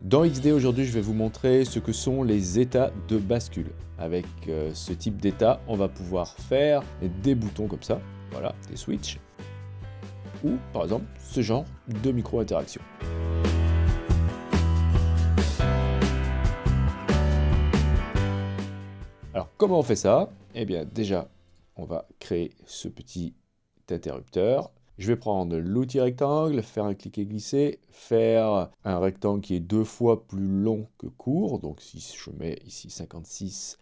Dans XD aujourd'hui je vais vous montrer ce que sont les états de bascule. Avec euh, ce type d'état on va pouvoir faire des boutons comme ça, voilà, des switches, ou par exemple ce genre de micro-interaction. Alors comment on fait ça Eh bien déjà on va créer ce petit interrupteur je vais prendre l'outil rectangle, faire un clic et glisser, faire un rectangle qui est deux fois plus long que court. Donc si je mets ici 56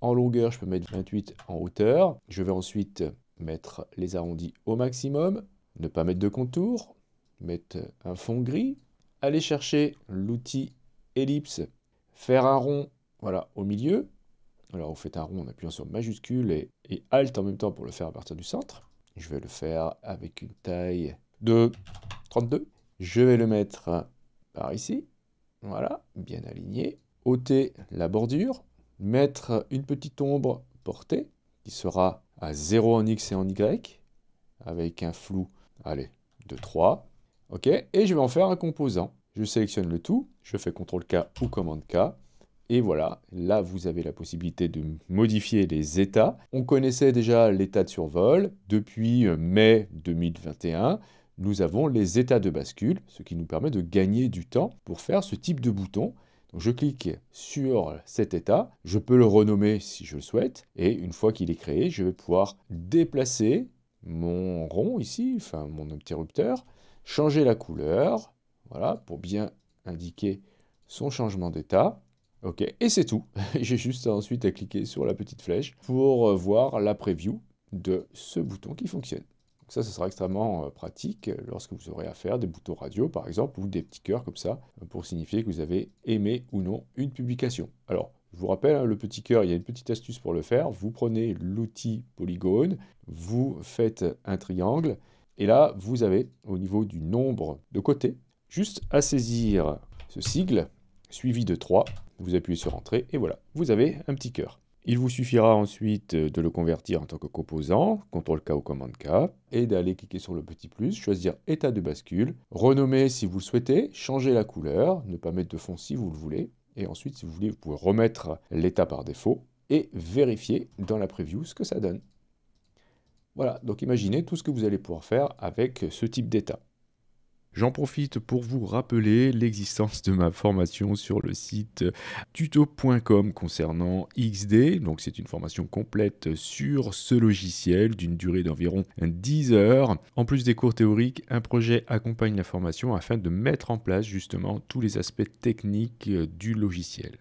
en longueur, je peux mettre 28 en hauteur. Je vais ensuite mettre les arrondis au maximum, ne pas mettre de contour, mettre un fond gris, aller chercher l'outil ellipse, faire un rond voilà, au milieu. Alors vous faites un rond en appuyant sur majuscule et, et alt en même temps pour le faire à partir du centre. Je vais le faire avec une taille de 32. Je vais le mettre par ici. Voilà, bien aligné. ôter la bordure. Mettre une petite ombre portée qui sera à 0 en X et en Y avec un flou, allez, de 3. OK, et je vais en faire un composant. Je sélectionne le tout, je fais CTRL-K ou CMD k et voilà, là vous avez la possibilité de modifier les états. On connaissait déjà l'état de survol. Depuis euh, mai 2021, nous avons les états de bascule, ce qui nous permet de gagner du temps pour faire ce type de bouton. je clique sur cet état, je peux le renommer si je le souhaite, et une fois qu'il est créé, je vais pouvoir déplacer mon rond ici, enfin mon interrupteur, changer la couleur, voilà, pour bien indiquer son changement d'état. Ok, et c'est tout. J'ai juste ensuite à cliquer sur la petite flèche pour euh, voir la preview de ce bouton qui fonctionne. ça, ce sera extrêmement euh, pratique lorsque vous aurez à faire des boutons radio, par exemple, ou des petits cœurs comme ça, pour signifier que vous avez aimé ou non une publication. Alors, je vous rappelle, hein, le petit cœur, il y a une petite astuce pour le faire. Vous prenez l'outil polygone, vous faites un triangle, et là, vous avez, au niveau du nombre de côtés, juste à saisir ce sigle, suivi de 3. Vous appuyez sur Entrée et voilà, vous avez un petit cœur. Il vous suffira ensuite euh, de le convertir en tant que composant, CTRL-K ou Commande-K, et d'aller cliquer sur le petit plus, choisir état de bascule, renommer si vous le souhaitez, changer la couleur, ne pas mettre de fond si vous le voulez, et ensuite si vous voulez, vous pouvez remettre l'état par défaut et vérifier dans la preview ce que ça donne. Voilà, donc imaginez tout ce que vous allez pouvoir faire avec ce type d'état. J'en profite pour vous rappeler l'existence de ma formation sur le site tuto.com concernant XD. Donc c'est une formation complète sur ce logiciel d'une durée d'environ 10 heures. En plus des cours théoriques, un projet accompagne la formation afin de mettre en place justement tous les aspects techniques du logiciel.